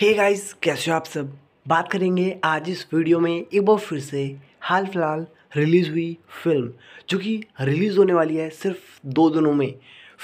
हे hey guys कैसे हो आप सब बात करेंगे आज इस वीडियो में एक बार फिर से हाल फिलहाल रिलीज़ हुई फिल्म जो कि रिलीज़ होने वाली है सिर्फ दो दिनों में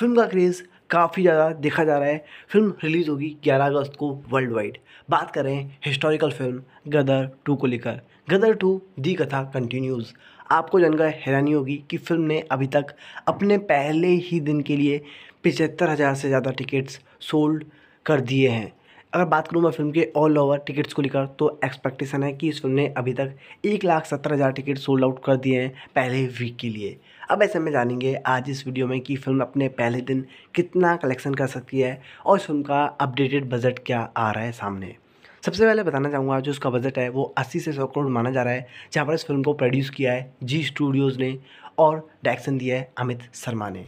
फिल्म का क्रेज़ काफ़ी ज़्यादा देखा जा रहा है फिल्म रिलीज़ होगी 11 अगस्त को वर्ल्ड वाइड बात करें हिस्टोरिकल फिल्म गदर टू को लेकर गदर टू दी कथा कंटिन्यूज़ आपको जानकर हैरानी होगी कि फिल्म ने अभी तक अपने पहले ही दिन के लिए पिचहत्तर हज़ार से ज़्यादा टिकट्स सोल्ड कर दिए हैं अगर बात करूँ मैं फिल्म के ऑल ओवर टिकट्स को लेकर तो एक्सपेक्टेशन है कि इस फिल्म ने अभी तक एक लाख सत्तर हज़ार टिकट सोल्ड आउट कर दिए हैं पहले वीक के लिए अब ऐसे में जानेंगे आज इस वीडियो में कि फिल्म अपने पहले दिन कितना कलेक्शन कर सकती है और इस फिल्म का अपडेटेड बजट क्या आ रहा है सामने सबसे पहले बताना चाहूँगा जो उसका बजट है वो 80 से 100 करोड़ माना जा रहा है जहाँ पर इस फिल्म को प्रोड्यूस किया है जी स्टूडियोज़ ने और डायरेक्शन दिया है अमित शर्मा ने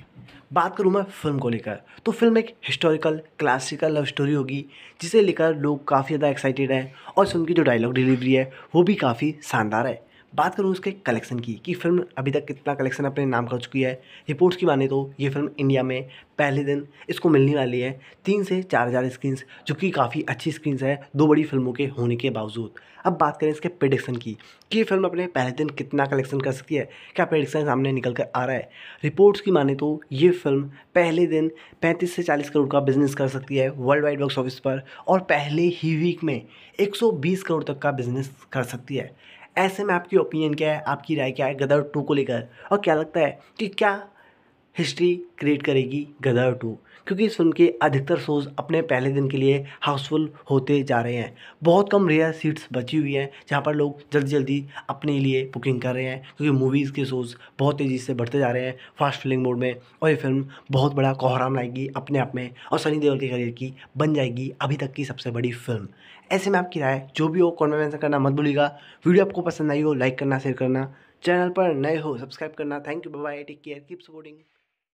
बात करूँ मैं फिल्म को लेकर तो फिल्म एक हिस्टोरिकल क्लासिकल लव स्टोरी होगी जिसे लेकर लोग काफ़ी ज़्यादा एक्साइटेड हैं और फिल्म की जो डायलॉग डिलीवरी है वो भी काफ़ी शानदार है बात करूँ उसके कलेक्शन की कि फिल्म अभी तक कितना कलेक्शन अपने नाम कर चुकी है रिपोर्ट्स की माने तो ये फिल्म इंडिया में पहले दिन इसको मिलने वाली है तीन से चार हज़ार स्क्रीन्स जो कि काफ़ी अच्छी स्क्रीन्स है दो बड़ी फिल्मों के होने के बावजूद अब बात करें इसके प्रडिक्शन की कि ये फिल्म अपने पहले दिन कितना कलेक्शन कर सकती है क्या प्रडिक्शन सामने निकल कर आ रहा है रिपोर्ट्स की माने तो ये फिल्म पहले दिन पैंतीस से चालीस करोड़ का बिजनेस कर सकती है वर्ल्ड वाइड बॉक्स ऑफिस पर और पहले ही वीक में 120 करोड़ तक का बिजनेस कर सकती है ऐसे में आपकी ओपिनियन क्या है आपकी राय क्या है गदर टू को लेकर और क्या लगता है कि क्या हिस्ट्री क्रिएट करेगी गदर टू क्योंकि इस फिल्म के अधिकतर शोज़ अपने पहले दिन के लिए हाउसफुल होते जा रहे हैं बहुत कम रेयर सीट्स बची हुई हैं जहाँ पर लोग जल्दी जल्दी अपने लिए बुकिंग कर रहे हैं क्योंकि मूवीज़ के शोज़ बहुत तेज़ी से बढ़ते जा रहे हैं फास्ट फिलिंग मोड में और ये फिल्म बहुत बड़ा कोहराम लाएगी अपने आप में और सनी देओल के करियर की बन जाएगी अभी तक की सबसे बड़ी फिल्म ऐसे में आपकी राय जो भी हो कॉन्वेंसन करना मत भूलिएगा वीडियो आपको पसंद आई हो लाइक करना शेयर करना चैनल पर नए हो सब्सक्राइब करना thank you bye take care keep supporting